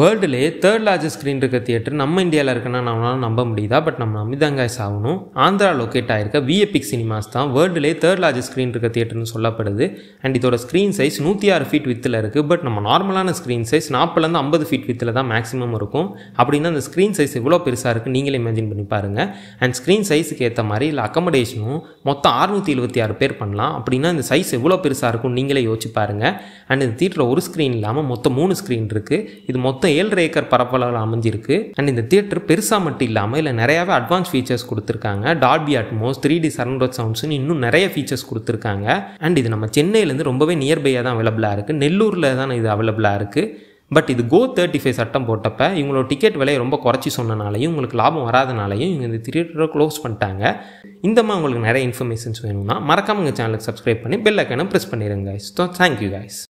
வேர்ல்டுலேயே third largest screen இருக்க theatre நம்ம இந்தியாவில் இருக்குன்னா நம்மளால நம்ப முடியுதா பட் நம்ம அமிதாங்காய்ஸ் ஆகணும் ஆந்திரா லொக்கேட் ஆயிருக்க விஎபிக் சினிமாஸ் தான் வேர்ல்டுலேயே தேர்ட் லார்ஜஸ்ட் ஸ்க்ரீன் இருக்க தியேட்டர்னு சொல்லப்படுது அண்ட் இதோட ஸ்க்ரீன் சைஸ் நூற்றி ஆறு ஃபீட் வித்தில் இருக்குது பட் நம்ம நார்மலான ஸ்க்ரீன் சைஸ் நாற்பதுலேருந்து ஐம்பது ஃபீட் வித்தில் தான் மேக்ஸிமம் இருக்கும் அப்படின்னா அந்த ஸ்க்ரீன் சைஸ் இவ்வளோ பெருசாக இருக்குது நீங்களே இமேஜின் பண்ணி பாருங்கள் அண்ட் ஸ்க்ரீன் சைஸுக்கு ஏற்ற மாதிரி இல்லை அக்கமடேஷனும் மொத்தம் அறுநூற்றி எழுபத்தி ஆறு பேர் பண்ணலாம் அப்படின்னா இந்த சைஸ் எவ்வளோ பெருசாக இருக்கும் நீங்களே யோசிச்சு பாருங்கள் அண்ட் இந்த தியேட்டரில் ஒரு ஸ்க்ரீன் இல்லாமல் மொத்தம் மூணு ஸ்க்ரீன் இருக்குது இது மொத்தம் மொத்தம் ஏழு ஏக்கர் பரப்பளவில் அமைஞ்சிருக்கு அண்ட் இந்த தியேட்டர் பெருசாக மட்டும் இல்லாமல் இல்லை நிறையாவே அட்வான்ஸ் ஃபீச்சர்ஸ் கொடுத்துருக்காங்க Dolby Atmos three D surrounded சவுண்ட்ஸ்னு இன்னும் நிறைய ஃபீச்சர்ஸ் கொடுத்துருக்காங்க அண்ட் இது நம்ம சென்னையிலேருந்து ரொம்பவே நியர்பையாக தான் அவைலபிளாக இருக்குது நெல்லூரில் தான் இது அவைலபிளாக இருக்குது பட் இது கோ தேர்ட்டி ஃபைவ் சட்டம் போட்டப்ப இவங்களோட டிக்கெட் விலையை ரொம்ப குறைச்சி சொன்னனாலையும் உங்களுக்கு லாபம் வராதனாலையும் இவங்க இந்த தியேட்டரை க்ளோஸ் பண்ணிட்டாங்க இந்த மாதிரி உங்களுக்கு நிறைய இன்ஃபர்மேஷன்ஸ் வேணும்னா மறக்காம உங்கள் சேனலுக்கு சப்ஸ்கிரைப் பண்ணி பெல் ஐக்கனை ப்ரெஸ் பண்ணிடுங்க ஸோ தேங்க்யூ கைஸ்